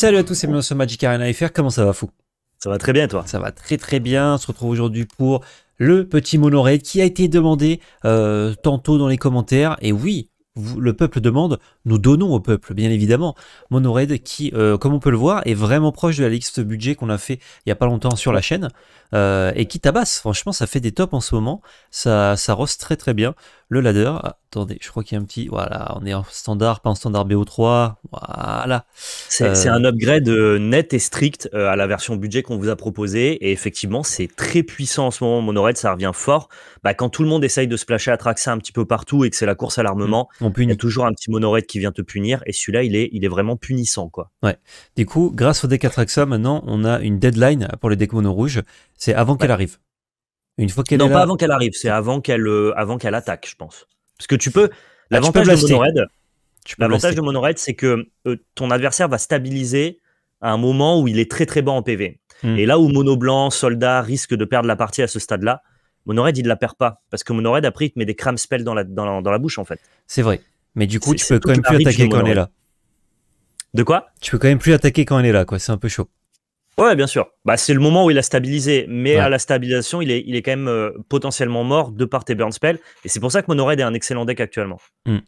Salut à tous et bienvenue sur Magic Arena FR, comment ça va fou Ça va très bien toi Ça va très très bien, on se retrouve aujourd'hui pour le petit monorail qui a été demandé euh, tantôt dans les commentaires, et oui le peuple demande, nous donnons au peuple, bien évidemment. Monoraid qui, euh, comme on peut le voir, est vraiment proche de la liste budget qu'on a fait il n'y a pas longtemps sur la chaîne euh, et qui tabasse. Franchement, ça fait des tops en ce moment. Ça, ça rose très très bien. Le ladder, attendez, je crois qu'il y a un petit, voilà, on est en standard, pas en standard BO3, voilà. Euh, c'est un upgrade euh, net et strict euh, à la version budget qu'on vous a proposé, et effectivement, c'est très puissant en ce moment, Monorail, e ça revient fort. Bah, quand tout le monde essaye de se placher à Traxa un petit peu partout et que c'est la course à l'armement, mm. il y a toujours un petit Monorail e qui vient te punir, et celui-là, il est, il est vraiment punissant, quoi. Ouais. Du coup, grâce au deck Atraxa, maintenant, on a une deadline pour les decks mono rouges, c'est avant qu'elle arrive. Une fois qu'elle non, pas avant qu'elle arrive, c'est avant qu'elle euh, avant qu'elle attaque, je pense. Parce que tu peux. Ah, l'avantage de Mono l'avantage de c'est que euh, ton adversaire va stabiliser à un moment où il est très très bas en PV. Hmm. Et là où Mono Blanc, Soldat risque de perdre la partie à ce stade-là, Monoraid il ne la perd pas parce que Monoraid après il te met des cram spells dans la, dans dans la bouche en fait. C'est vrai. Mais du coup, tu peux quand même plus attaquer quand elle est là. De quoi Tu peux quand même plus attaquer quand elle est là, quoi. C'est un peu chaud. Ouais, bien sûr. Bah, c'est le moment où il a stabilisé, mais à la stabilisation, il est, il est quand même euh, potentiellement mort de part et burn spells. Et c'est pour ça que Monoraid est un excellent deck actuellement. Hmm.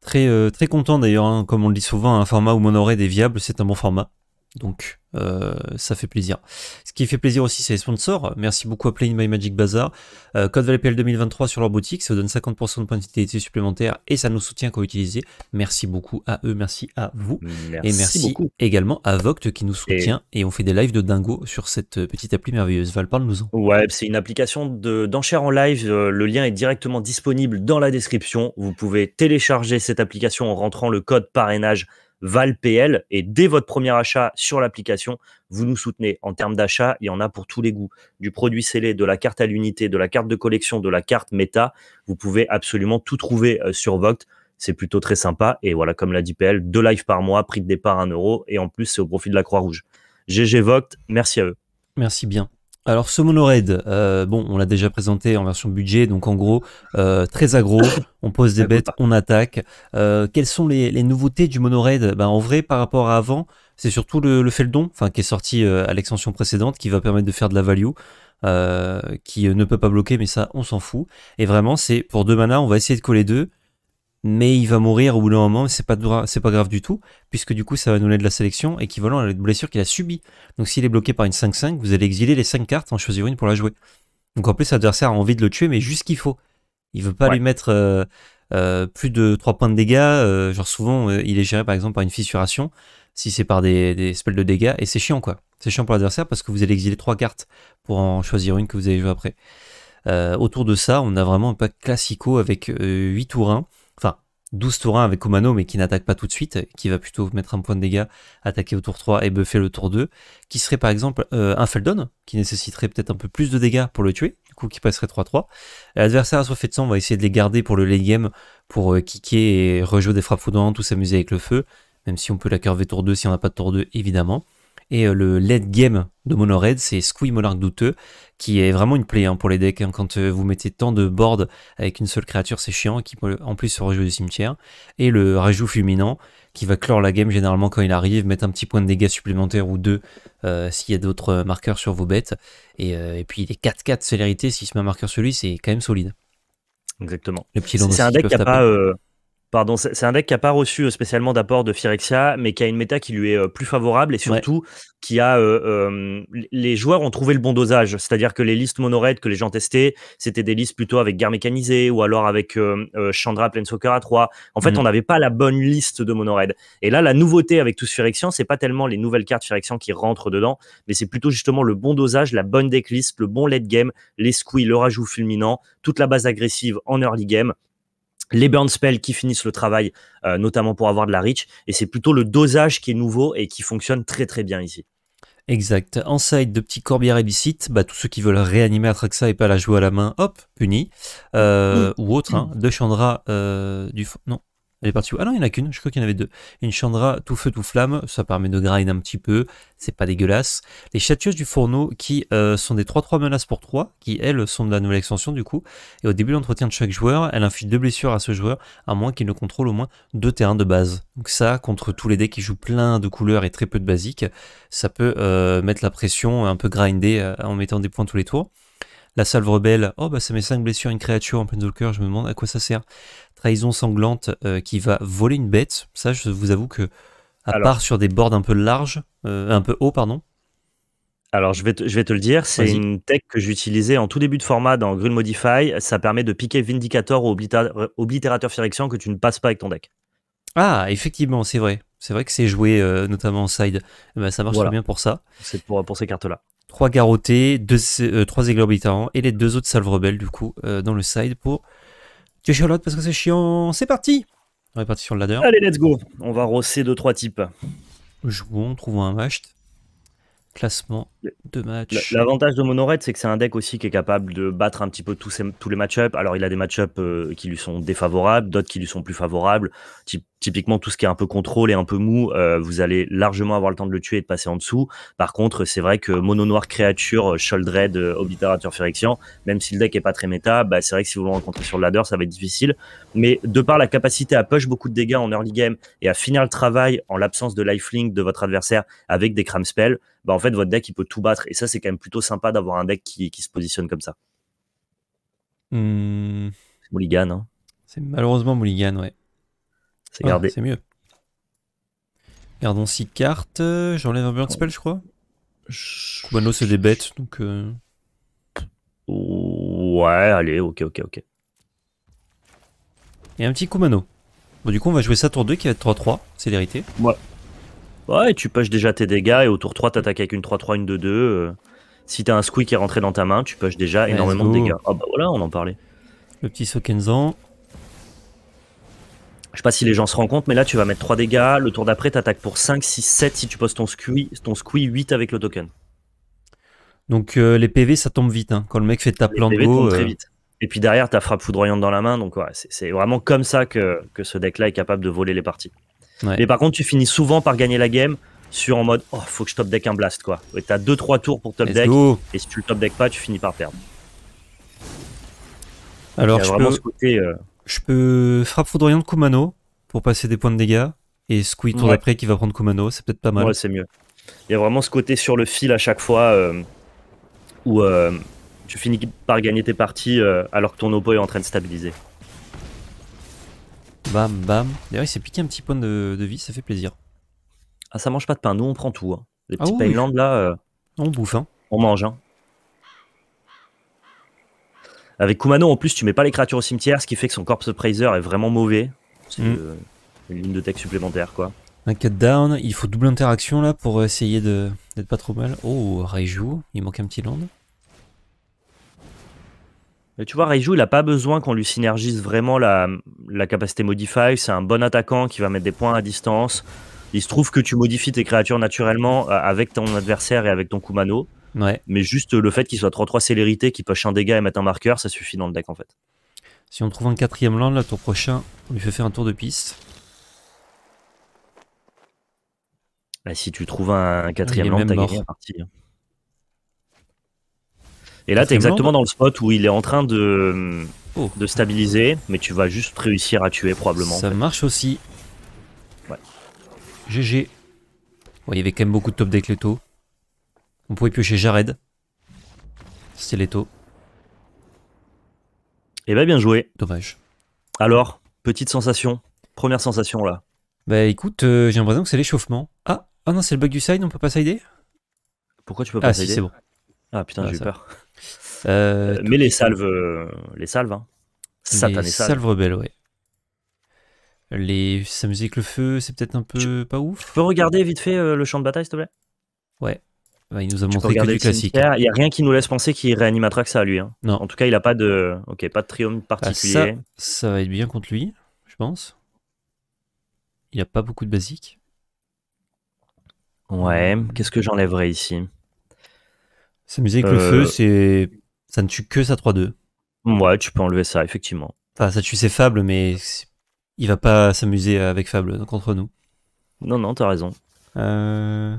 Très, euh, très content d'ailleurs, hein, comme on le dit souvent, un format où Monoraid est viable, c'est un bon format. Donc euh, ça fait plaisir. Ce qui fait plaisir aussi, c'est les sponsors. Merci beaucoup à Playing My Magic Bazaar. Euh, code PL 2023 sur leur boutique, ça vous donne 50% de points de fidélité supplémentaires et ça nous soutient quand utiliser. Merci beaucoup à eux, merci à vous. et merci également à Voct qui nous soutient et... on fait des lives de dingo sur cette euh, petite appli merveilleuse. Val, parle-nous-en. Ouais, c'est une application d'enchères en live. Euh, le lien est directement disponible dans la description. Vous pouvez télécharger cette application en rentrant le code parrainage ValPL. Et dès votre premier achat sur l'application, vous nous soutenez. En termes d'achat, il y en a pour tous les goûts. Du produit scellé, de la carte à l'unité, de la carte de collection, de la carte méta. Vous pouvez absolument tout trouver euh, sur Voct. C'est plutôt très sympa. Et voilà, comme l'a dit PL, deux lives par mois, prix de départ 1 euro. Et en plus, c'est au profit de la Croix-Rouge. GG Voct, merci à eux. Merci bien. Alors ce monoraid, euh, bon, on l'a déjà présenté en version budget, donc en gros, euh, très agro, on pose des bêtes, on attaque. Euh, quelles sont les, nouveautés du monoraid ben, En vrai, par rapport à avant, c'est surtout le, le Feldon, enfin qui est sorti euh, à l'extension précédente, qui va permettre de faire de la value, qui ne peut pas bloquer, mais ça, on s'en fout. Et vraiment, c'est pour deux mana, on va essayer de coller deux, mais il va mourir au bout d'un moment, c'est pas, c'est pas grave du tout, puisque du coup ça va nous donner de la sélection équivalent à la blessure qu'il a subie. Donc s'il est bloqué par une 5-5, vous allez exiler les 5 cartes en choisir une pour la jouer. Donc en plus l'adversaire a envie de le tuer, mais juste qu'il faut. Il veut pas lui mettre euh, euh, plus de 3 points de dégâts, euh, genre souvent il est géré par exemple par une fissuration, si c'est par des, des, spells de dégâts, et c'est chiant quoi. C'est chiant pour l'adversaire parce que vous allez exiler 3 cartes pour en choisir une que vous allez jouer après. autour de ça, on a vraiment un pack classico avec 8 tours 1 12 tour 1 avec Omano, mais qui n'attaque pas tout de suite, qui va plutôt mettre un point de dégâts, attaquer au tour 3 et buffer le tour 2, qui serait par exemple euh, un Feldon, qui nécessiterait peut-être un peu plus de dégâts pour le tuer, du coup qui passerait 3-3. L'adversaire a soif de sang, on va essayer de les garder pour le late game, pour euh, kicker et rejouer des frappes foudantes ou s'amuser avec le feu, même si on peut la curver tour 2 si on n'a pas de tour 2, évidemment. Et euh, le lead game de Mono c'est Squee Monarque Douteux, qui est vraiment une play pour les decks. Hein. Quand euh, vous mettez tant de boards avec une seule créature, c'est chiant, qui peut en plus se rejouer du cimetière. Et le Rajou fulminant, qui va clore la game généralement quand il arrive, mettre un petit point de dégâts supplémentaire ou deux euh, s'il y a d'autres marqueurs sur vos bêtes. Et, puis les 4-4 célérité, si se met un marqueur sur lui, c'est quand même solide. Exactement. C'est un deck qui n'a pas. Pardon, c'est un deck qui n'a pas reçu euh, spécialement d'apport de Phyrexia, mais qui a une méta qui lui est euh, plus favorable et surtout qui a. Euh, les joueurs ont trouvé le bon dosage, c'est-à-dire que les listes mono que les gens testaient, c'était des listes plutôt avec guerre mécanisée ou alors avec Chandra, Chandra Planeswalker à 3. En fait, mm. on n'avait pas la bonne liste de mono Et là, la nouveauté avec tous Phyrexian, c'est pas tellement les nouvelles cartes Phyrexian qui rentrent dedans, mais c'est plutôt justement le bon dosage, la bonne decklist, le bon late game, les squeeze, le rajout fulminant, toute la base agressive en early game les burn spells qui finissent le travail, euh, notamment pour avoir de la reach. Et c'est plutôt le dosage qui est nouveau et qui fonctionne très très bien ici. Exact. En side de petits corbières illicites, bah, tous ceux qui veulent réanimer Atraxa et pas la jouer à la main, hop, puni. Euh, ou autre, hein, de Chandra, euh, du non, elle est partie où Ah non, il n'y en a qu'une, je crois qu'il y en avait deux. Une Chandra tout feu, tout flamme, ça permet de grind un petit peu, c'est pas dégueulasse. Les chatueuses du fourneau qui euh, sont des 3-3 menaces pour 3, qui elles sont de la nouvelle extension du coup. Et au début de l'entretien de chaque joueur, elle inflige deux blessures à ce joueur, à moins qu'il ne contrôle au moins deux terrains de base. Donc ça, contre tous les decks qui jouent plein de couleurs et très peu de basiques, ça peut euh, mettre la pression, un peu grinder euh, en mettant des points tous les tours. La salve rebelle, oh bah ça met 5 blessures à une créature en plein cœur, je me demande à quoi ça sert trahison sanglante euh, qui va voler une bête. Ça, je vous avoue que, à part sur des bords un peu larges, euh, un peu haut, pardon. Alors, je vais te, je vais te le dire, c'est une tech que j'utilisais en tout début de format dans Green Modify. Ça permet de piquer Vindicator ou euh, Obliterator Firexian que tu ne passes pas avec ton deck. Ah, effectivement, c'est vrai. C'est vrai que c'est joué notamment en side. Eh ben, ça marche très bien pour ça. C'est pour, pour ces cartes-là. 3 garrottés, 3 euh, et les deux autres salves rebelles du coup dans le side pour tu parce que c'est chiant. C'est parti On est parti sur le ladder. Allez, let's go. On va rosser deux trois types. Jouons, trouvons un match. Classement de match. L'avantage de Monored, c'est que c'est un deck aussi qui est capable de battre un petit peu tous, tous les match Alors, il a des match-up euh, qui lui sont défavorables, d'autres qui lui sont plus favorables. Type Typiquement, tout ce qui est un peu contrôle et un peu mou, euh, vous allez largement avoir le temps de le tuer et de passer en dessous. Par contre, c'est vrai que mono noir créature, euh, Sholdred, euh, obliterateur Turfurexian, même si le deck est pas très méta, bah, c'est vrai que si vous le rencontrez sur le ladder, ça va être difficile. Mais de par la capacité à push beaucoup de dégâts en early game et à finir le travail en l'absence de lifelink de votre adversaire avec des cram spells, bah, en fait, votre deck, il peut tout battre. Et ça, c'est quand même plutôt sympa d'avoir un deck qui, se positionne comme ça. Hmm. c'est Mulligan, hein. C'est malheureusement Mulligan, ouais. C'est gardé. Ah, c'est mieux. Gardons 6 cartes. J'enlève un burn spell, je crois. Kumano c'est des bêtes, donc. Euh... Ouais, allez, ok, ok, ok. Et un petit Kumano. Bon, du coup, on va jouer ça tour 2 qui va être 3-3, c'est l'hérité. Ouais. Ouais, tu pêches déjà tes dégâts et au tour 3, t'attaques avec une 3-3, une 2-2. Euh. si t'as un squeak qui est rentré dans ta main, tu pêches déjà énormément de dégâts. Ah bah voilà, on en parlait. Le petit Sokenzan. Je sais pas si les gens se rendent compte, mais là tu vas mettre 3 dégâts, le tour d'après attaques pour 5, 6, 7 si tu poses ton squee, ton 8 avec le token. Donc euh, les PV ça tombe vite, hein. quand le mec fait ta plan de go. très euh, vite. Et puis derrière, ta frappe foudroyante dans la main. Donc, ouais, c'est vraiment comme ça que, que ce deck-là est capable de voler les parties. Ouais. Mais par contre, tu finis souvent par gagner la game sur en mode Oh, faut que je top deck un blast, quoi. Et t'as 2-3 tours pour top deck. Et si tu le top deck pas, tu finis par perdre. Alors, je vraiment peux... Euh, je peux frappe de Kumano pour passer des points de dégâts. Et Squee tour d'après qui va prendre Kumano, c'est peut-être pas mal. Ouais, c'est mieux. Il y a vraiment ce côté sur le fil à chaque fois euh, où euh, tu finis par gagner tes parties euh, alors que ton oppo est en train de stabiliser. Bam, bam. D'ailleurs, il s'est piqué un petit point de, vie, ça fait plaisir. Ah, ça mange pas de pain, nous on prend tout. Hein. Les ah petits ah là. On bouffe, hein. On mange, hein. Avec Kumano, en plus, tu mets pas les créatures au cimetière, ce qui fait que son Corpse Praiser est vraiment mauvais. C'est mm. euh, une ligne de tech supplémentaire, quoi. Un cut down, il faut double interaction là pour essayer d'être pas trop mal. Oh, Raiju, il manque un petit land. Mais tu vois, Raiju, il a pas besoin qu'on lui synergise vraiment la, la capacité modify. C'est un bon attaquant qui va mettre des points à distance. Il se trouve que tu modifies tes créatures naturellement euh, avec ton adversaire et avec ton Kumano. Mais juste le fait qu'il soit 3-3 célérité, qu'il poche un dégât et mette un marqueur, ça suffit dans le deck en fait. Si on trouve un quatrième land, là, tour prochain, on lui fait faire un tour de piste. Bah, si tu trouves un quatrième land, t'as gagné la partie. Hein. Et là, t'es exactement dans le spot où il est en train oh. de, stabiliser, mais tu vas juste réussir à tuer probablement. Ça marche aussi. GG. il y avait quand même beaucoup de top deck taux on pourrait piocher Jared. c'est Eh bah ben, bien joué. Dommage. Alors, petite sensation. Première sensation là. Bah écoute, euh, j'ai l'impression que c'est l'échauffement. Ah, ah non, c'est le bug du side, on peut pas sider Pourquoi tu peux pas ah, c'est bon. Ah putain, ah, j'ai peur. Euh, euh, mais les salves, les salves, hein. Satané les salves. rebelles, ouais. Les... musique, le feu, c'est peut-être un peu pas ouf. Tu peux regarder vite fait le champ de bataille, s'il te plaît Ouais. Bah, il nous a montré que du classique. Il n'y a rien qui nous laisse penser qu'il réanimera que ça à lui. Hein. Non. En tout cas, il n'a pas de, ok, de triomphe ah, particulier. ça, va être bien contre lui, je pense. Il n'a pas beaucoup de basiques. Ouais, qu'est-ce que j'enlèverais ici S'amuser avec le feu, euh. c'est ça ne tue que sa 3-2. Ouais, tu peux enlever ça, effectivement. Enfin, ça tue ses fables, mais il va pas s'amuser avec fable contre nous. Non, non, t'as raison. Euh...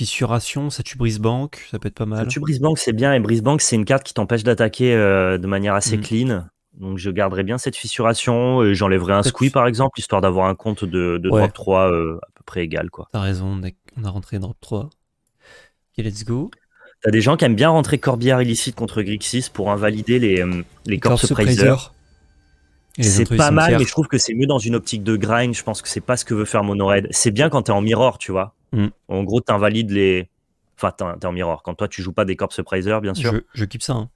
Fissuration, ça tue Brise-Bank, ça peut être pas mal. Ça tue Brise-Bank, c'est bien. Et Brise-Bank, c'est une carte qui t'empêche d'attaquer euh, de manière assez mm. clean. Donc je garderai bien cette fissuration et j'enlèverai un squee par exemple, histoire d'avoir un compte de, drop 3 euh, à peu près égal. quoi. T'as raison, on a, rentré drop 3. Ok, let's go. T'as des gens qui aiment bien rentrer Corbière illicite contre Grixis pour invalider les, euh, les, les c'est pas mal, mais je trouve que c'est mieux dans une optique de grind. Je pense que c'est pas ce que veut faire Monoraid. C'est bien quand t'es en mirror, tu vois. Mm. En gros, t'invalides les. Enfin, t'es en mirror. Quand toi, tu joues pas des Corpse Prizer, bien sûr. Je, je ça. Hein.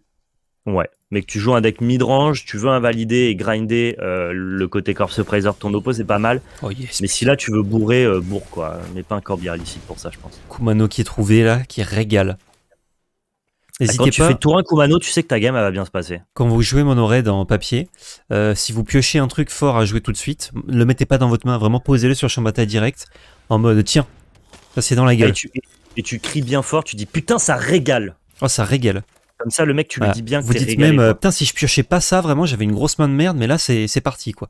Ouais. Mais que tu joues un deck mid-range, tu veux invalider et grinder euh, le côté Corpse Praiser de ton oppo, c'est pas mal. Oh, mais si là, tu veux bourrer, euh, bourre quoi. Mais pas un corps pour ça, je pense. Kumano qui est trouvé là, qui régale quand tu fais Tourin Kumano, tu sais que ta game va bien se passer. Quand vous jouez oreille dans papier, euh, si vous piochez un truc fort à jouer tout de suite, ne le mettez pas dans votre main, vraiment posez-le sur champ de bataille direct en mode tiens, ça c'est dans la gueule. Et tu, cries bien fort, tu dis putain ça régale. Oh ça régale. Comme ça le mec tu lui dis bien que Vous dites même putain si je piochais pas ça vraiment j'avais une grosse main de merde mais là c'est parti quoi.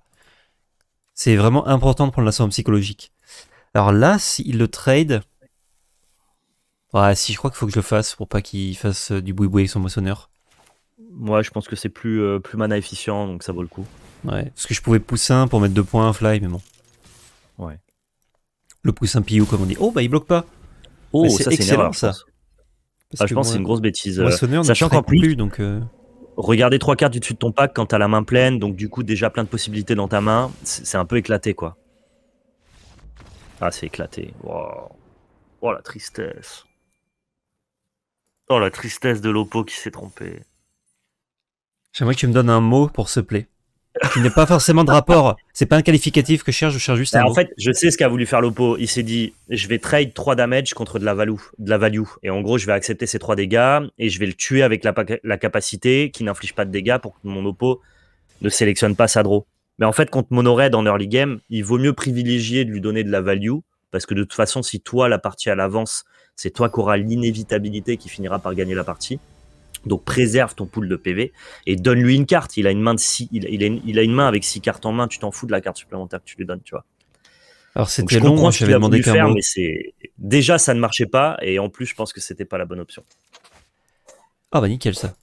C'est vraiment important de prendre la somme psychologique. Alors là, s'il le trade, Ouais, si, je crois qu'il faut que je le fasse pour pas qu'il fasse euh, du boui-boui avec son moissonneur. Moi, je pense que c'est plus, euh, plus mana efficient, donc ça vaut le coup. Ouais, parce que je pouvais un pour mettre deux points, fly, mais bon. Ouais. Le poussin pillou, comme on dit. Oh, bah il bloque pas. Oh, c'est excellent ça. je pense que c'est une grosse bêtise. Euh, moissonneur, sachant qu'en plus, plus, donc. regardez trois cartes du dessus de ton pack quand t'as la main pleine, donc du coup déjà plein de possibilités dans ta main, c'est un peu éclaté quoi. Ah, c'est éclaté. Oh la tristesse. Oh, la tristesse de l'Oppo qui s'est trompé. J'aimerais que tu me donnes un mot pour ce play. Qui n'est pas forcément de rapport. C'est pas un qualificatif que je cherche, je cherche juste un bah, mot. En fait, je sais ce qu'a voulu faire l'Oppo. Il s'est dit je vais trade 3 damage contre de la, value, de la value. Et en gros, je vais accepter ces 3 dégâts et je vais le tuer avec la, la capacité qui n'inflige pas de dégâts pour que mon Oppo ne sélectionne pas sa draw. Mais en fait, contre Monored en early game, il vaut mieux privilégier de lui donner de la value parce que de toute façon, si toi, la partie à l'avance, c'est toi qui auras l'inévitabilité qui finira par gagner la partie. Donc préserve ton pool de PV et donne-lui une carte. Il a une main il, a une, main avec six cartes en main. Tu t'en fous de la carte supplémentaire que tu lui donnes, tu vois. Alors c'était long, Je hein, demandé faire, mais c'est déjà ça ne marchait pas et en plus je pense que c'était pas la bonne option. Ah bah nickel ça.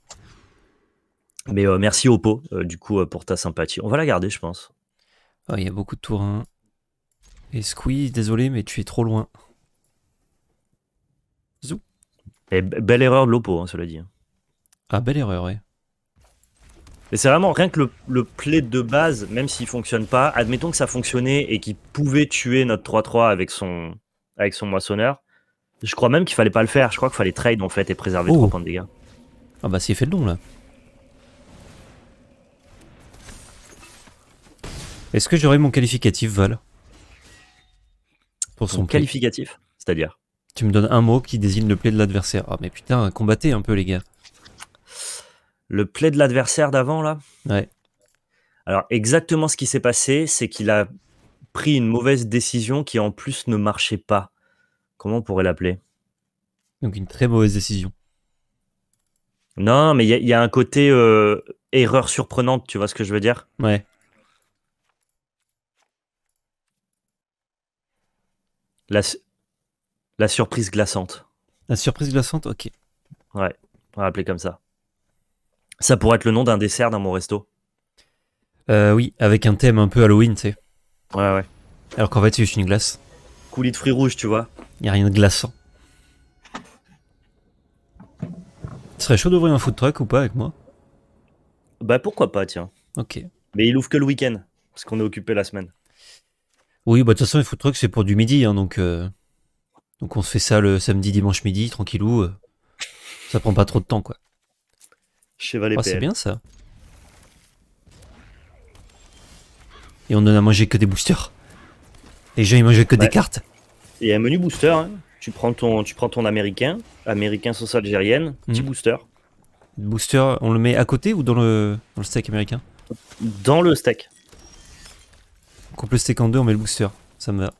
Mais euh, merci Oppo euh, du coup euh, pour ta sympathie. On va la garder je pense. Ah, il y a beaucoup de tours Et squeeze désolé mais tu es trop loin. Et belle erreur de l'Oppo, hein, cela dit. Hein. Ah, belle erreur, ouais. Mais c'est vraiment rien que le, play de base, même s'il fonctionne pas, admettons que ça fonctionnait et qu'il pouvait tuer notre 3-3 avec son, avec son moissonneur. Je crois même qu'il fallait pas le faire. Je crois qu'il fallait trade en fait et préserver oh. points de dégâts. Ah bah s'il fait le don là. Est-ce que j'aurai mon qualificatif Val Pour son qualificatif, c'est-à-dire tu me donnes un mot qui désigne le plaid de l'adversaire. Oh mais putain, combattez un peu les gars. Le plaid de l'adversaire d'avant là Ouais. Alors exactement ce qui s'est passé, c'est qu'il a pris une mauvaise décision qui en plus ne marchait pas. Comment on pourrait l'appeler Donc une très mauvaise décision. Non, mais il y, a un côté euh, erreur surprenante, tu vois ce que je veux dire Ouais. La, la surprise glaçante. La surprise glaçante, ok. Ouais, on va l'appeler comme ça. Ça pourrait être le nom d'un dessert dans mon resto. Euh, oui, avec un thème un peu Halloween, tu sais. Ouais, ouais. Alors qu'en fait, c'est juste une glace. Coulis de fruits rouges, tu vois. Y a rien de glaçant. Ce serait chaud d'ouvrir un food truck ou pas avec moi Bah pourquoi pas, tiens. Ok. Mais il ouvre que le week-end, parce qu'on est occupé la semaine. Oui, bah de toute façon, les food trucks, c'est pour du midi, hein, donc. Euh... Donc on se fait ça le samedi, dimanche, midi, tranquillou. Euh, ça prend pas trop de temps, quoi. Cheval ah, c'est bien ça. Et on donne à manger que des boosters. Les gens ils mangent que des cartes. Il y a un menu booster. Hein. Tu prends ton, tu prends ton américain, américain sauce algérienne, petit mhm. booster. Booster, on le met à côté ou dans le, dans le steak américain Dans le stack. On coupe le steak en deux, on met le booster. Ça me va.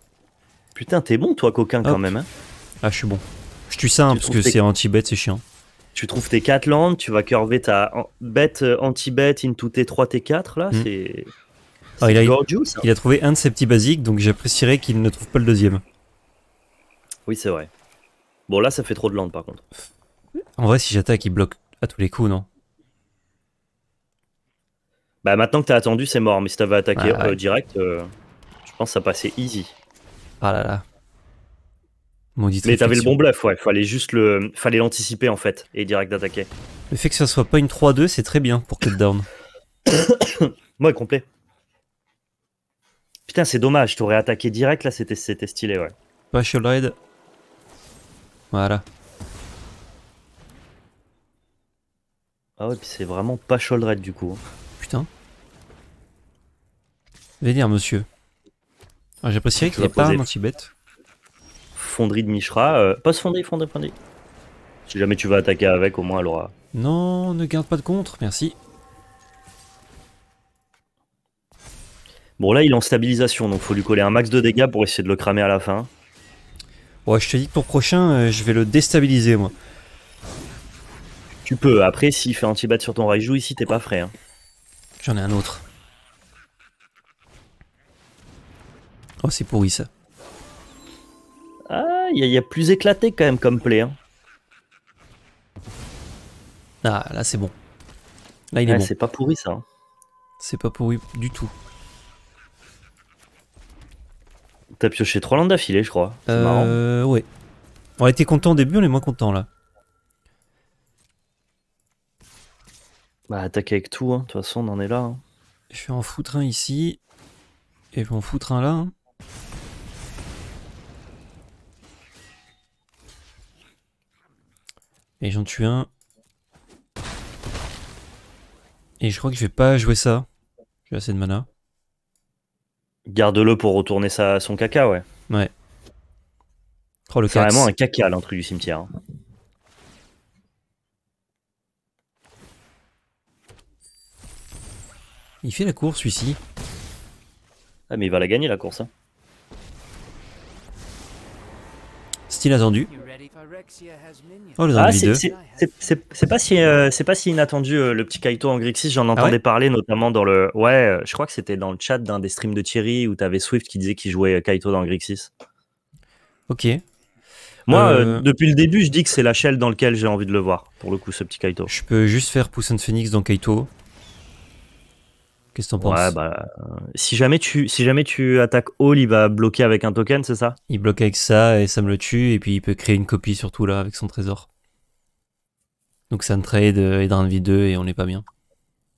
Putain, t'es bon toi, coquin, quand même. Hein ah, je suis bon. Je tue ça, hein, parce que c'est anti-bête, c'est chiant. Tu trouves tes 4 landes, tu vas curver ta bête euh, anti-bête into T3, T4, là, hmm. c'est... Ah, il, a, il a trouvé un de ses petits basiques, donc j'apprécierais qu'il ne trouve pas le deuxième. Oui, c'est vrai. Bon, là, ça fait trop de landes, par contre. En vrai, si j'attaque, il bloque à tous les coups, non Bah, maintenant que t'as attendu, c'est mort, mais si t'avais attaqué ah, euh, direct, euh, je pense ça passait easy. Ah là là. Mais t'avais le bon bluff, ouais. Fallait juste le, fallait l'anticiper en fait et direct d'attaquer. Le fait que ça soit pas une 3-2, c'est très bien pour Cut Down. Moi complet. Putain, c'est dommage, t'aurais attaqué direct là, c'était stylé, ouais. Pas Voilà. Ah ouais, puis c'est vraiment pas du coup. Hein. Putain. Venir, monsieur. Ah, J'apprécierais qu'il n'y ait pas un anti-bête. Fonderie de Mishra. Euh, pas se fonderie, fonderie, fonderie. Si jamais tu veux attaquer avec, au moins elle Non, ne garde pas de contre, merci. Bon, là il est en stabilisation, donc faut lui coller un max de dégâts pour essayer de le cramer à la fin. Ouais, je te dis que pour prochain, euh, je vais le déstabiliser moi. Tu peux, après s'il fait anti bet sur ton Raiju, ici t'es pas frais. Hein. J'en ai un autre. Oh, c'est pourri ça. Ah, il y, a plus éclaté quand même comme play. Hein. Ah, là c'est bon. Là il est bon. C'est pas pourri ça. Hein. C'est pas pourri du tout. T'as pioché trois landes d'affilée, je crois. euh, marrant. Ouais. On était content au début, on est moins content là. Bah, attaque avec tout, hein. de toute façon, on en est là. Je vais en foutre un ici. Et je vais en foutre un là. Et j'en tue un. Et je crois que je vais pas jouer ça. J'ai assez de mana. Garde-le pour retourner sa, son caca, ouais. Ouais. Oh, C'est vraiment un caca l'entrée du cimetière. Hein. Il fait la course, celui-ci. Ah, mais il va la gagner, la course. Hein. inattendu oh, ah, c'est pas si euh, c'est pas si inattendu euh, le petit Kaito en Grixis. J'en ah entendais parler notamment dans le ouais, euh, je crois que c'était dans le chat d'un des streams de Thierry où t'avais Swift qui disait qu'il jouait Kaito dans Grixis. Ok. Moi, depuis le début, je dis que c'est la shell dans laquelle j'ai envie de le voir. Pour le coup, ce petit Kaito. Je peux juste faire Poussin Phoenix dans Kaito. Qu'est-ce que t'en penses bah, si, jamais tu, si jamais tu attaques All, il va bloquer avec un token, c'est ça Il bloque avec ça et ça me le tue, et puis il peut créer une copie surtout là avec son trésor. Donc ça me trade euh, et de vie 2 et on n'est pas bien.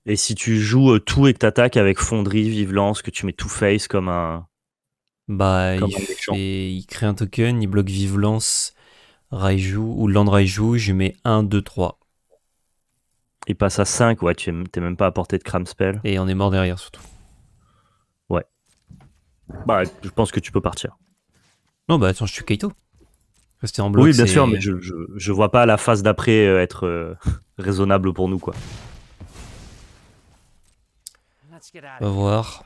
Et si tu joues euh, tout et que tu attaques avec Fonderie, lance, que tu mets tout face comme un. Bah, il, crée un token, il bloque Lance Raiju ou Land Raiju, je mets 1, 2, 3. Il passe à 5, ouais, tu t'es même pas à portée de cram spell. Et on est mort derrière surtout. Ouais. Bah, je pense que tu peux partir. Non, bah attends, je suis Kaito. Rester en bloc. Oui, bien sûr, mais je, vois pas la phase d'après euh, être euh, raisonnable pour nous, quoi. On va voir.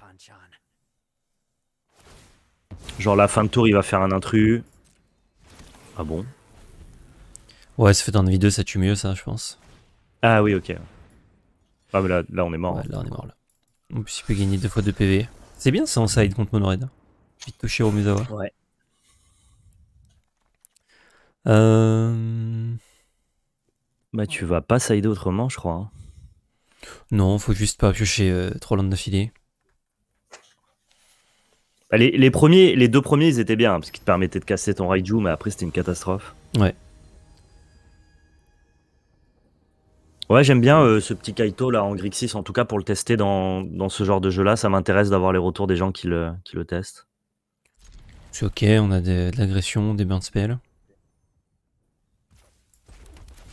Genre la fin de tour, il va faire un intrus. Ah bon Ouais, ça fait dans vie 2, ça tue mieux, ça, je pense. Ah oui, ok. Ah, là, là on est mort. Hein. là, on est mort. Là. peut gagner deux fois de PV. C'est bien ça en side contre Monoraid. Hein. Vite toucher au Musawa. Ouais. Euh... Bah, tu vas pas side autrement, je crois. Hein. Non, faut juste pas piocher euh, trop loin d'affilée. Bah, les, les, premiers, les deux premiers, ils étaient bien, parce qu'ils te permettaient de casser ton Raiju, mais après, c'était une catastrophe. Ouais. Ouais, j'aime bien euh, ce petit Kaito là en Grixis, en tout cas pour le tester dans, ce genre de jeu là. Ça m'intéresse d'avoir les retours des gens qui le, qui le testent. C'est ok, on a de l'agression, des burn spells.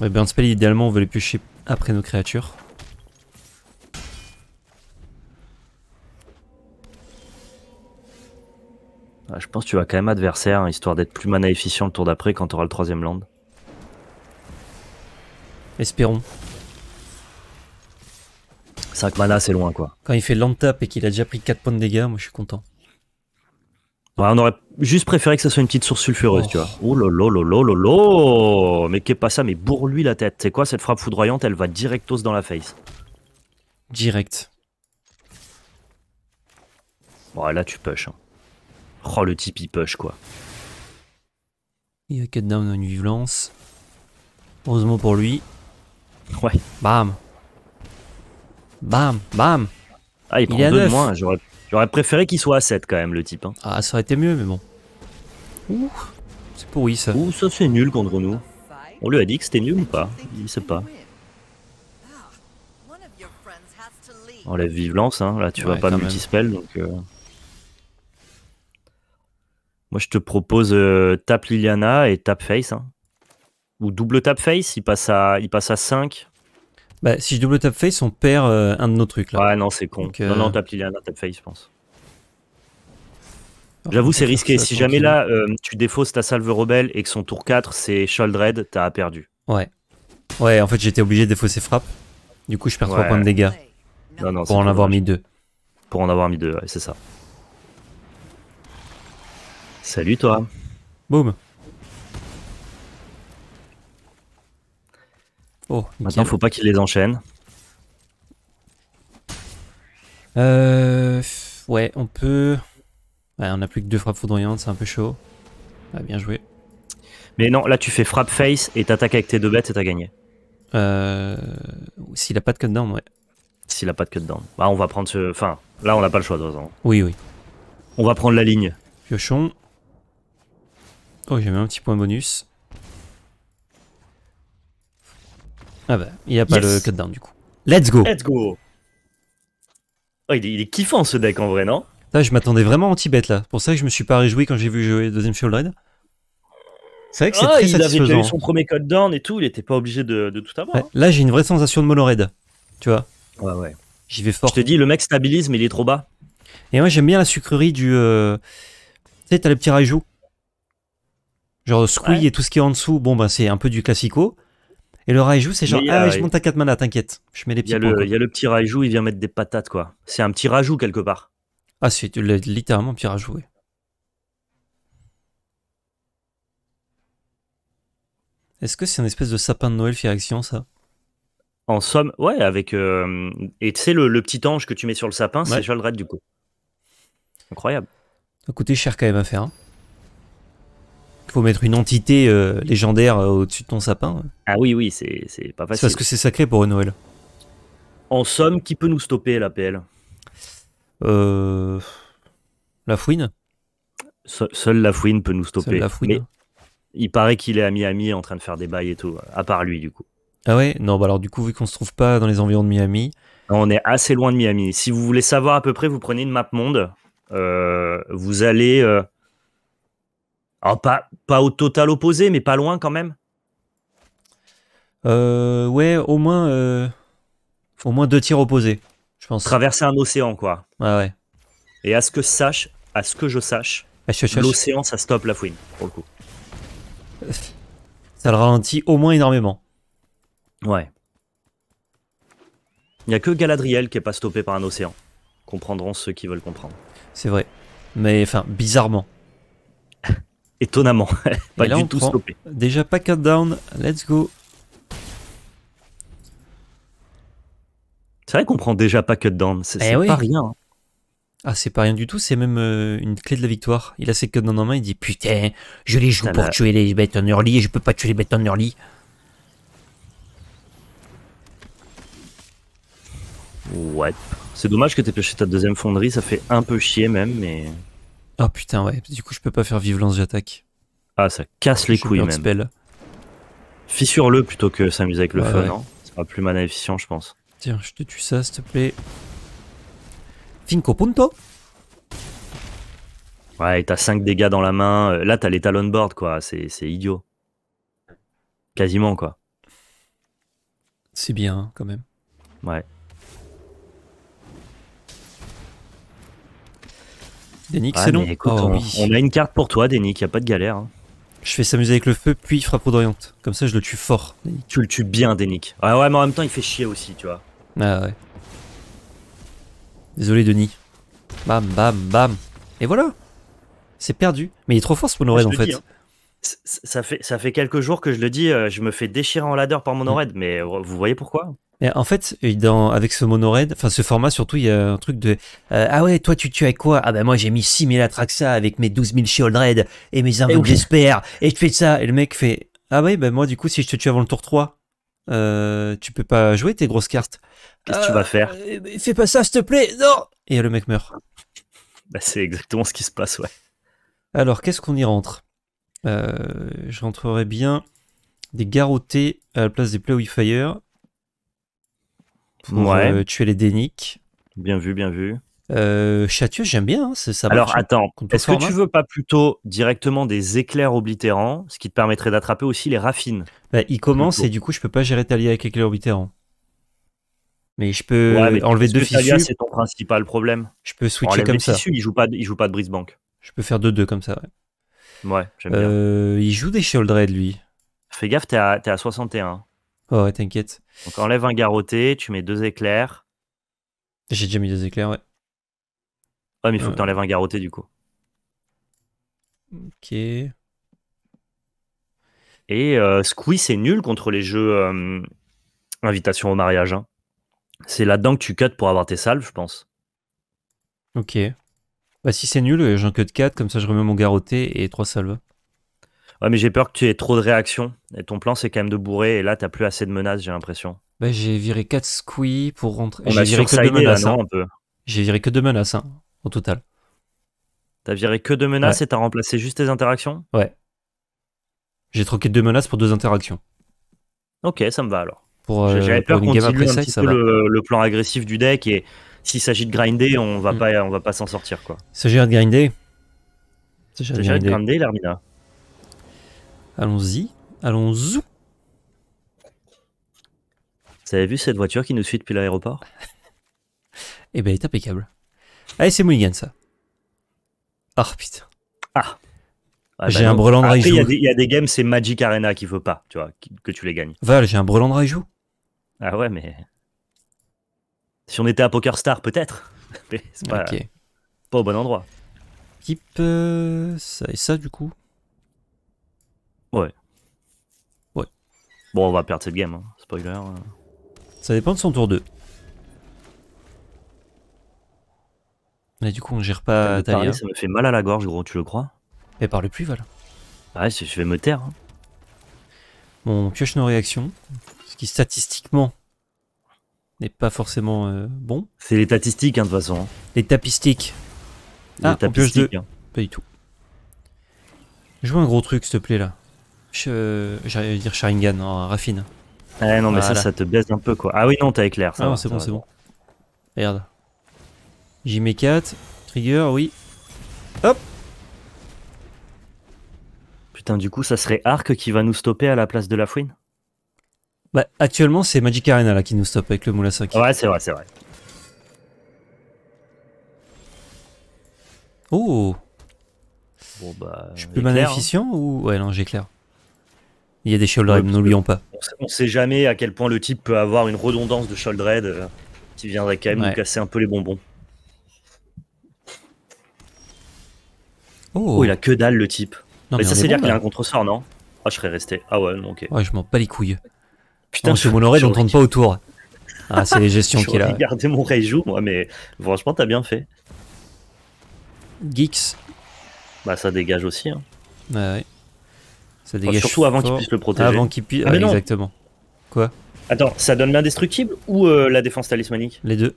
Ouais, burn spell idéalement on veut les piocher après nos créatures. je pense que tu vas quand même adversaire, hein, histoire d'être plus mana efficient le tour d'après quand tu auras le troisième land. Espérons. 5 mana, c'est loin, quoi. Quand il fait land tap et qu'il a déjà pris 4 points de dégâts, moi, je suis content. Ouais, on aurait juste préféré que ça soit une petite source sulfureuse, tu vois. Oh, oh lolo, Mais qu'est pas ça, mais bourre-lui la tête. C'est quoi cette frappe foudroyante Elle va directos dans la face. Direct. Bon, là, tu push. Hein. Oh, le type, il push, quoi. Il a 4 down, une violence. Heureusement pour lui. Ouais. Bam Bam, bam. Ah, il prend de moins. J'aurais, préféré qu'il soit à 7 quand même, le type. Hein. Ah, ça aurait été mieux, mais bon. Ouh, c'est pourri ça. Ouh, ça c'est nul contre nous. On lui a dit que c'était nul ou pas Il sait pas. Enlève oh, Vivelance, hein. là tu vois, vas pas multispell donc. Euh... Moi je te propose euh, Tap tape Liliana et Tap Face. Hein. Ou double Tap Face, il passe à, il passe à 5. Bah, si je double tap face, on perd euh, un de nos trucs là. Ouais, non, c'est con. Non Non, non, euh, Liliana, tap face, je pense. J'avoue, c'est risqué. Si jamais là, euh, tu défausses ta salve rebelle et que son tour 4, c'est Shouldred, t'as perdu. Ouais. Ouais, en fait, j'étais obligé de défausser frappe. Du coup, je perds 3 points de dégâts. Non, non, pour en avoir mis 2. Pour en avoir mis 2, ouais, c'est ça. Salut toi. Boum. Oh, Maintenant, faut pas qu'il les enchaîne. Euh, ouais, on peut. Ouais, on a plus que deux frappes foudroyantes, c'est un peu chaud. Ah, bien joué. Mais non, là tu fais frappe face et t'attaques avec tes deux bêtes et t'as gagné. Euh... S'il a pas de cut down, ouais. S'il a pas de cut down. Bah on va prendre ce. Enfin, là on n'a pas le choix de toute façon. Oui, oui. On va prendre la ligne. Piochon. Oh, j'ai mis un petit point bonus. Ah bah, il n'y a pas le down du coup. Let's go Let's go oh, il, est, kiffant ce deck en vrai, non Là, Je m'attendais vraiment anti Tibet là. pour ça que je me suis pas réjoui quand j'ai vu jouer deuxième Red. C'est vrai que c'est ah, satisfaisant. avait eu son premier down et tout, il n'était pas obligé de, tout avoir. Là, j'ai une vraie sensation de mono raid. Tu vois Ouais, ouais. J'y vais fort. Je te dis, le mec stabilise, mais il est trop bas. Et moi, j'aime bien la sucrerie du. Euh, tu sais, t'as les petits rajouts Genre squee et tout ce qui est en dessous, bon, bah, c'est un peu du classico. Et le rajou, c'est genre, ah ah, je monte à 4 mana, t'inquiète, je mets les petits. Il y a le petit rajou, il vient mettre des patates, quoi. C'est un petit rajou quelque part. Ah, c'est littéralement un petit rajou Est-ce que c'est une espèce de sapin de Noël action ça En somme, ouais, avec. Euh, et tu sais, le, petit ange que tu mets sur le sapin, ouais. c'est Jaldred, du coup. Incroyable. Écoutez, cher quand même à faire. Hein faut mettre une entité euh, légendaire euh, au-dessus de ton sapin. Ah oui, oui, c'est pas facile. parce que c'est sacré pour Noël. En somme, qui peut nous stopper l'APL euh... La fouine Seul Seule la fouine peut nous stopper. la fouine. Mais il paraît qu'il est à Miami en train de faire des bails et tout, à part lui du coup. Ah ouais Non, bah alors du coup, vu qu'on se trouve pas dans les environs de Miami. On est assez loin de Miami. Si vous voulez savoir à peu près, vous prenez une map monde. Euh, vous allez pas, pas au total opposé, mais pas loin quand même euh, Ouais, au moins, euh, au moins deux tirs opposés, je pense. Traverser un océan, quoi. Ouais ouais. Et à ce que, sache, à ce que je sache, l'océan, ça stoppe la fouine, pour le coup. Ça le ralentit au moins énormément. Ouais. Il n'y a que Galadriel qui est pas stoppé par un océan. Comprendront ceux qui veulent comprendre. C'est vrai. Mais enfin, bizarrement étonnamment. pas du tout stoppé. Déjà pas cut down, let's go. C'est vrai qu'on prend déjà pas cut down, c'est eh pas rien. Hein. Ah, c'est pas rien du tout, c'est même euh, une clé de la victoire. Il a ses cut down en main, il dit putain, je les joue pour tuer les bêtes en early et je peux pas tuer les bêtes en early. Ouais. C'est dommage que t'aies pêché ta deuxième fonderie, ça fait un peu chier même, mais. Ah putain, ouais. Du coup, je peux pas faire lance j'attaque. Ah, ça casse les couilles, même. Fissure-le plutôt que s'amuser avec le feu fun. C'est pas plus efficient je pense. Tiens, je te tue ça, s'il te plaît. Finco punto. Ouais, t'as 5 dégâts dans la main. Euh, là, t'as les talon board, quoi. C'est idiot. Quasiment, quoi. C'est bien, hein, quand même. Ouais. Denik, ah, c'est long. Oh, on, a une carte pour toi, Denik, y a pas de galère. Hein. Je fais s'amuser avec le feu, puis frappe d'Orient. Comme ça, je le tue fort. Tu le tues bien, Denik. Ouais, ah ouais, mais en même temps, il fait chier aussi, tu vois. Ah ouais. Désolé, Denis. Bam, bam, bam. Et voilà. C'est perdu. Mais il est trop fort, ce monored ah, en fait. Hein. Ça fait, ça fait quelques jours que je le dis, euh, je me fais déchirer en ladder par mon mais vous voyez pourquoi en fait, avec ce monoraid, enfin ce format surtout, il y a un truc de euh, Ah ouais, toi tu tues avec quoi Ah ben moi j'ai mis 6000 Atraxa avec mes 12000 Shield Red et mes invoques j'espère et je fais ça. Et le mec fait Ah ouais, ben moi du coup si je te tue avant le tour 3, euh, tu peux pas jouer tes grosses cartes. Qu'est-ce que tu vas euh, faire eh ben, Fais pas ça s'il te plaît, non Et le mec meurt. Bah, c'est exactement ce qui se passe, ouais. Alors qu'est-ce qu'on y rentre Je rentrerai bien des garrottés à la place des Play Fire pour euh, ouais. tuer les déniques. Bien vu, bien vu. Euh, j'aime bien. Hein, ça Alors attends, est-ce que tu veux pas plutôt directement des éclairs oblitérants, ce qui te permettrait d'attraper aussi les raffines bah, Il commence et du coup, je peux pas gérer Talia avec éclairs oblitérants. Mais je peux enlever deux fichus. C'est ton principal problème. Je peux switcher comme ça. il joue pas, il joue pas de banque. Je peux faire 2 deux, deux comme ça. Ouais, ouais j'aime bien. Euh, il joue des Shieldred, lui. Fais gaffe, t'es à 61. Oh, ouais, t'inquiète. Donc enlève un garroté, tu mets deux éclairs. J'ai déjà mis deux éclairs, ouais. Ouais, mais il faut que euh. t'enlèves un garrotté du coup. Ok. Et euh, Squeeze, c'est nul contre les jeux euh, invitation au mariage. Hein. C'est là-dedans que tu cuts pour avoir tes salves, je pense. Ok. Bah, si c'est nul, euh, j'en cut 4, comme ça je remets mon garroté et 3 salves. Ouais, mais j'ai peur que tu aies trop de réactions. Et ton plan, c'est quand même de bourrer. Et là, t'as plus assez de menaces, j'ai l'impression. Bah, j'ai viré 4 Squee pour rentrer. J'ai viré, que deux menaces. J'ai viré que deux menaces au total. T'as viré que 2 menaces et t'as remplacé juste tes interactions Ouais. J'ai troqué deux menaces pour deux interactions. Ok, ça me va alors. J'avais euh, peur qu'on un petit peu le, plan agressif du deck et s'il s'agit de grinder, on va mm. pas, on va pas s'en sortir quoi. S'agit de grinder. S'agit de grinder, Allons-y. Allons-y. Vous avez vu cette voiture qui nous suit depuis l'aéroport Eh ben, elle est impeccable. Allez, c'est Mulligan, ça. Ah, putain. Ah, ah j'ai bah un brelan de Après, Il y, a des games, c'est Magic Arena qu'il faut pas, tu vois, que tu les gagnes. Val, j'ai un brelan de Raiju. Ah ouais, mais. Si on était à Poker Star, peut-être. mais c'est pas, pas au bon endroit. qui peut ça et ça, du coup. Ouais. Ouais. Bon, on va perdre cette game, hein. spoiler. Hein. Ça dépend de son tour 2. Mais du coup, on gère pas euh, Talia. Ça me fait mal à la gorge, gros, tu le crois Et par le plus, voilà. Ouais, je vais me taire. Hein. Bon, on pioche nos réactions, ce qui statistiquement n'est pas forcément euh, bon. C'est les statistiques, hein, de toute façon. Hein. Les tapistiques. ah, tapistiques, on pioche Pas du tout. Joue un gros truc, s'il te plaît, là. J'allais dire Sharingan, en hein, Raffine. Ah non, mais ça, ça te baisse un peu quoi. Ah oui, non, t'as éclair. Ça ah c'est bon, c'est bon. Regarde. J'y mets 4. Trigger, oui. Hop Putain, du coup, ça serait Arc qui va nous stopper à la place de la fouine Bah, actuellement, c'est Magic Arena là qui nous stoppe avec le 5 Ouais, c'est vrai, c'est vrai. Oh Bon bah. Je peux plus maléficient hein. ou. Ouais, non, j'éclaire. Il y a des Shouldred, nous n'oublions pas. On ne sait jamais à quel point le type peut avoir une redondance de Shouldred euh, qui viendrait quand même nous casser un peu les bonbons. Oh. oh, il a que dalle le type. mais ça, c'est dire qu'il a un contre-sort, non Ah, je serais resté. Ah ouais, non, ok. Ouais, je m'en pas les couilles. Putain, oh, c'est mon oreille, j'entends pas autour. Ah, c'est les gestions qu'il a. J'ai gardé mon Reiju, moi, mais franchement, t'as bien fait. Geeks. Bah, ça dégage aussi. Hein. Bah, ouais, ouais surtout avant qu'il puisse le protéger. Avant Ah, exactement. Quoi Attends, ça donne l'indestructible ou euh, la défense talismanique Les deux.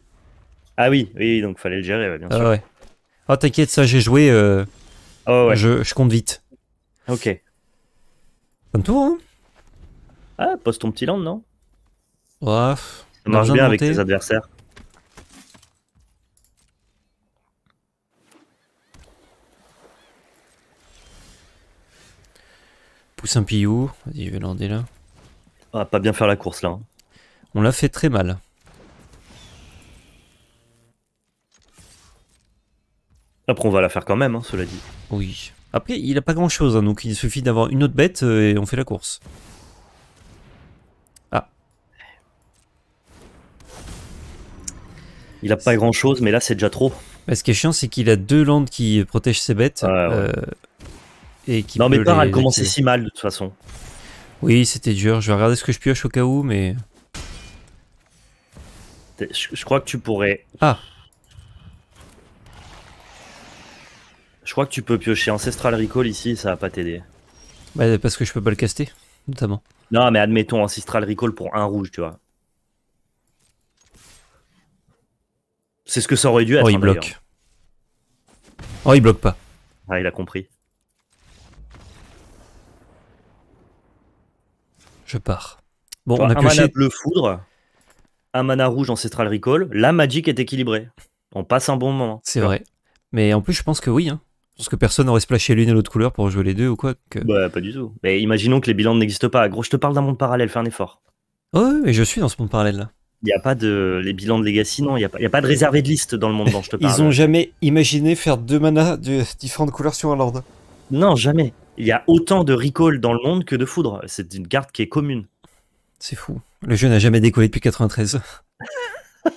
Ah oui, oui, donc fallait le gérer, bien ah, sûr. Ah Oh, t'inquiète, ça j'ai joué. Euh, oh, je, compte vite. Ok. Comme tour, hein. Ah, pose ton petit land, non Ça marche bien avec tes adversaires. un pillou Vas-y, je vais là. On ah, va pas bien faire la course là. Hein. On l'a fait très mal. Après, on va la faire quand même, hein, cela dit. Oui. Après, il a pas grand chose, hein, donc il suffit d'avoir une autre bête euh, et on fait la course. Ah. Il a pas grand chose, mais là, c'est déjà trop. Bah, ce qui est chiant, c'est qu'il a deux landes qui protègent ses bêtes. Euh, non, mais par a commencé si mal de toute façon. Oui, c'était dur. Je vais regarder ce que je pioche au cas où, mais. Je, crois que tu pourrais. Ah Je crois que tu peux piocher Ancestral Recall ici, ça va pas t'aider. Bah, parce que je peux pas le caster, notamment. Non, mais admettons Ancestral Recall pour un rouge, tu vois. C'est ce que ça aurait dû être. Oh, hein, il bloque. Oh, il bloque pas. Ah, il a compris. je pars. Bon, on a un mana bleu foudre, un mana rouge ancestral recall. La Magic est équilibrée. On passe un bon moment. C'est vrai. Mais en plus, je pense que oui. Hein. Je pense que personne n'aurait splashé l'une et l'autre couleur pour jouer les deux ou quoi. Euh. Bah, pas du tout. Mais imaginons que les bilans n'existent pas. Gros, je te parle d'un monde parallèle, fais un effort. Oh, et je suis dans ce monde parallèle là. Il n'y a pas de. Les bilans de Legacy, non, il n'y a, pas... de réservé de liste dans le monde dont je te parle. Ils n'ont jamais imaginé faire deux manas de différentes couleurs sur un lord non, jamais. Il y a autant de recall dans le monde que de foudre. C'est une carte qui est commune. C'est fou. Le jeu n'a jamais décollé depuis 93.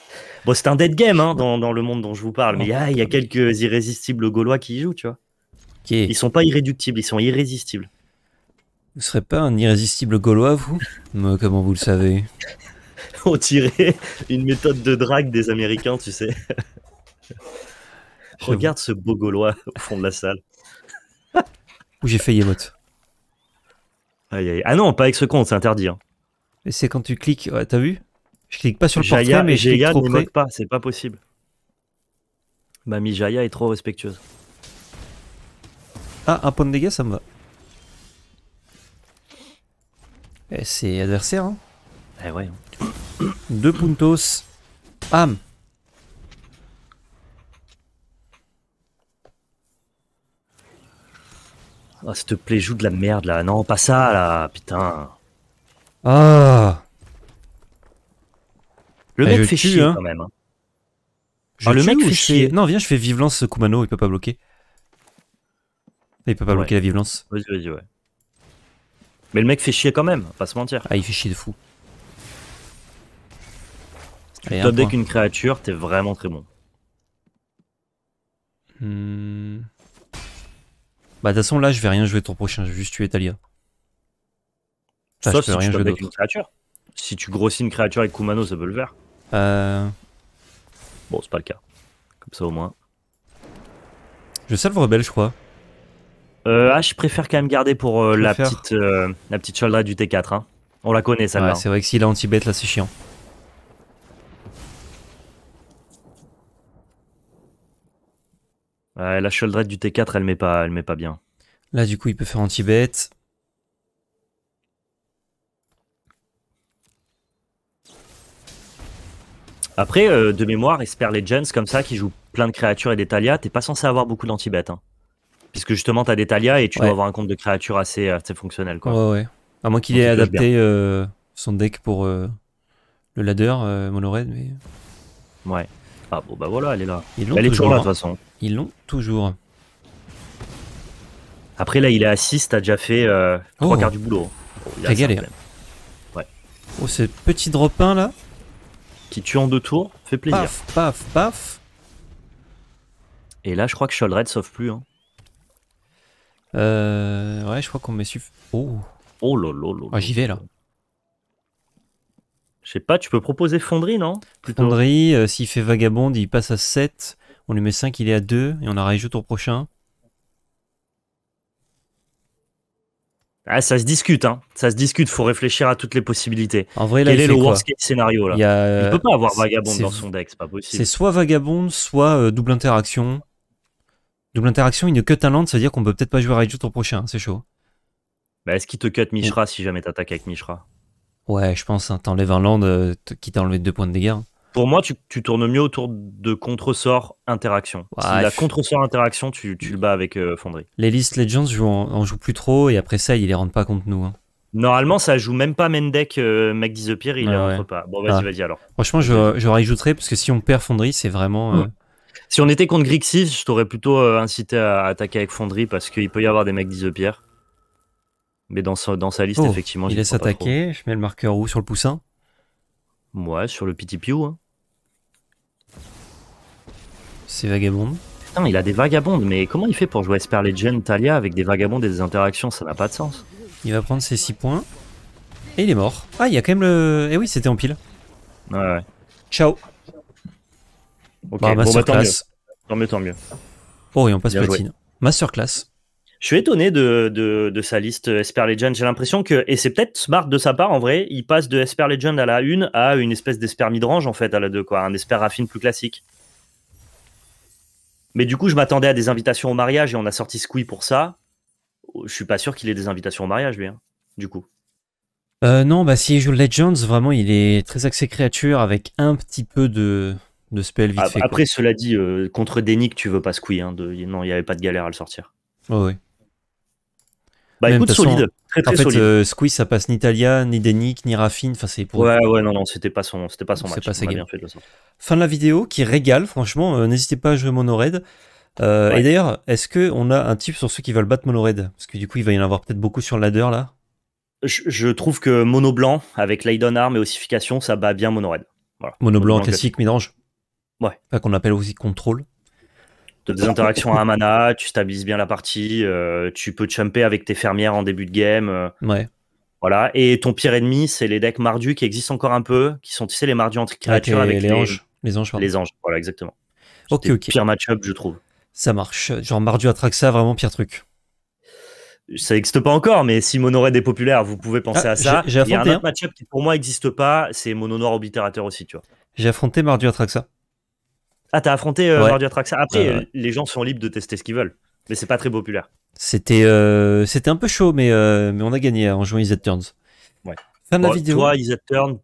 bon, c'est un dead game hein, dans, le monde dont je vous parle, mais il y a quelques irrésistibles gaulois qui y jouent, tu vois. Ils sont pas irréductibles, ils sont irrésistibles. Vous serez pas un irrésistible gaulois, vous Comment vous le savez On tirait une méthode de drague des Américains, tu sais. Regarde ce beau gaulois au fond de la salle où j'ai fait Yemote. Aïe, Ah non, pas avec ce compte, c'est interdit. Hein. c'est quand tu cliques, euh, t'as vu Je clique pas sur le Jaya, mais je clique trop pas, c'est pas possible. Mamie Jaya est trop respectueuse. Ah, un point de dégâts, ça me va. Eh, c'est adversaire, hein eh Deux puntos. Am. Ah, s'il te plaît, joue de la merde là. Non, pas ça là, putain. Ah Le ah, mec fait chier hein. quand même. Hein. Ah, le mec fait chier. Non, viens, je fais vive Kumano, il peut pas bloquer. Il peut pas bloquer la vive Vas-y, vas-y, ouais. Mais le mec fait chier quand même, pas se mentir. Ah, il fait chier de fou. Tu top deck créature, t'es vraiment très bon. Hmm. Bah, de toute façon, là, je vais rien jouer ton prochain, je vais juste tuer Talia. Sauf si tu jouer une créature. Si tu grossis une créature avec Kumano, ça peut le faire. Euh... Bon, c'est pas le cas. Comme ça, au moins. Je salve Rebelle, je crois. Euh, ah, je préfère quand même garder pour euh, euh, la, petite, la petite, soldat du T4. Hein. On la connaît, ça là c'est vrai que s'il a anti-bête, là, c'est chiant. la Sheldred du T4, elle met pas, elle met pas bien. Là, du coup, il peut faire anti bet Après, euh, de mémoire, espère les Legends, comme ça, qui joue plein de créatures et des Talia, t'es pas censé avoir beaucoup d'anti-bêtes. Hein. Puisque justement, t'as des Talia et tu dois avoir un compte de créatures assez, assez fonctionnel. Quoi. Ouais, ouais. À moins qu'il ait adapté euh, son deck pour euh, le ladder, Monored, mais. Ouais. Ah bon, bah voilà, elle est là. elle est toujours là, de toute façon. Ils l'ont toujours. Après, là, il est à 6, t'as déjà fait euh, trois oh. quarts du boulot. Bon, Ouais. Oh, ce petit drop 1 là. Qui tue en deux tours, fait plaisir. Paf, paf, paf. Et là, je crois que Sholdred sauve plus. Hein. Euh, ouais, je crois qu'on met su. Oh. Oh lolo. là ah, J'y vais là. Je sais pas, tu peux proposer Fonderie, non Plutôt. Fonderie, euh, s'il fait Vagabonde, il passe à 7. On lui met 5, il est à 2, et on a Raiju au prochain. Ah, ça se discute, hein. ça se discute, faut réfléchir à toutes les possibilités. En vrai, Quel est le worst case scénario là il, ne peut pas avoir Vagabond dans son deck, c'est pas possible. C'est soit Vagabond, soit euh, double interaction. Double interaction, il ne cut un land, ça veut dire qu'on peut peut-être pas jouer à Raiju tour prochain, c'est chaud. Bah, est-ce qu'il te cut Mishra si jamais t'attaques avec Mishra Ouais, je pense, hein, t'enlèves un land, qui t'a enlevé 2 points de dégâts. Hein. Pour moi, tu, tournes mieux autour de contre-sort interaction. si la contre-sort interaction, tu, le bats avec euh, Fondry. Fonderie. Les listes Legends, jouent, en, joue plus trop et après ça, ils les rendent pas contre nous. Hein. Normalement, ça joue même pas Mendek, deck euh, Mac il ne rentre pas. Bon, vas-y, ah. vas-y alors. Franchement, je, rajouterais parce que si on perd Fonderie, c'est vraiment. Euh, si on était contre Grixis, je t'aurais plutôt incité à attaquer avec Fonderie parce qu'il peut y avoir des mecs Mais dans sa, dans sa liste, oh, effectivement, il laisse attaquer. Je mets le marqueur où sur le poussin moi, sur le Petit Hein. C'est vagabond. Putain, il a des vagabondes, mais comment il fait pour jouer Esper Legend Talia avec des vagabondes et des interactions Ça n'a pas de sens. Il va prendre ses 6 points. Et il est mort. Ah, il y a quand même le. Eh oui, c'était en pile. Ouais, ouais. Ciao. Ok, bah, bon, bah, tant mieux. Tant mieux, tant mieux. Oh, et on passe platine. Masterclass. Je suis étonné de, sa liste Esper Legend. J'ai l'impression que, et c'est peut-être smart de sa part en vrai, il passe de Esper Legend à la 1 à une espèce d'Esper midrange en fait, à la 2, quoi, un Esper raffine plus classique. Mais du coup, je m'attendais à des invitations au mariage et on a sorti Squee pour ça. Je suis pas sûr qu'il ait des invitations au mariage, lui, hein, du coup. Euh, non, bah si joue Legends, vraiment, il est très axé créature avec un petit peu de, spell vite ah, Après, cela dit, euh, contre Denik, tu veux pas Squee. Hein, non, il n'y avait pas de galère à le sortir. Oui, oui. Bah écoute, solide. Très, très en fait, euh, Squeeze, ça passe ni Talia, ni Denik, ni Raffine, Enfin, c'est pour. Ouais, ouais, non, non, c'était pas son, c'était pas son match. Pas sa game. Bien fait de fin de la vidéo qui régale, franchement. Euh, n'hésitez pas à jouer Mono Euh, Et d'ailleurs, est-ce qu'on a un type sur ceux qui veulent battre Monored Parce que du coup, il va y en avoir peut-être beaucoup sur le ladder là. Je, trouve que Mono Blanc avec Lydon Arm et ossification, ça bat bien Monored. Voilà. Mono, Blanc, classique, classique, Ouais. Enfin, qu'on appelle aussi contrôle de des interactions à un mana, tu stabilises bien la partie, euh, tu peux chumper avec tes fermières en début de game. Euh. ouais. Voilà. Et ton pire ennemi, c'est les decks Mardu qui existent encore un peu, qui sont, tu sais, les Mardu entre ah, créatures avec les, anges. Les anges, Les anges, voilà, exactement. Ok, ok. Pire match-up, je trouve. Ça marche. Genre mardu à vraiment pire truc. Ça n'existe pas encore, mais si Mono Red est populaire, vous pouvez penser ah, à ça. J'ai un autre hein. match-up qui pour moi n'existe pas, c'est Mono Noir aussi, tu vois. J'ai affronté Mardu à ah, t'as affronté euh, ouais. Après, les gens sont libres de tester ce qu'ils veulent, mais c'est pas très populaire. C'était euh, c'était un peu chaud, mais, euh, mais on a gagné hein, en jouant Is Turns. Ouais. Fin de la vidéo. Toi, Turns,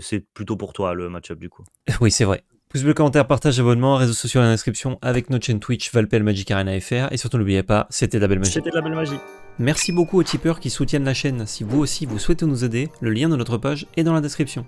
c'est plutôt pour toi le match-up du coup. oui, c'est vrai. Pouce bleu, commentaire, partage, abonnement, réseaux sociaux et description, avec notre chaîne Twitch Valpel Magic Arena FR. Et surtout, n'oubliez pas, c'était de la belle magie. C'était de la belle magie. Merci beaucoup aux tipeurs qui soutiennent la chaîne. Si vous aussi vous souhaitez nous aider, le lien de notre page est dans la description.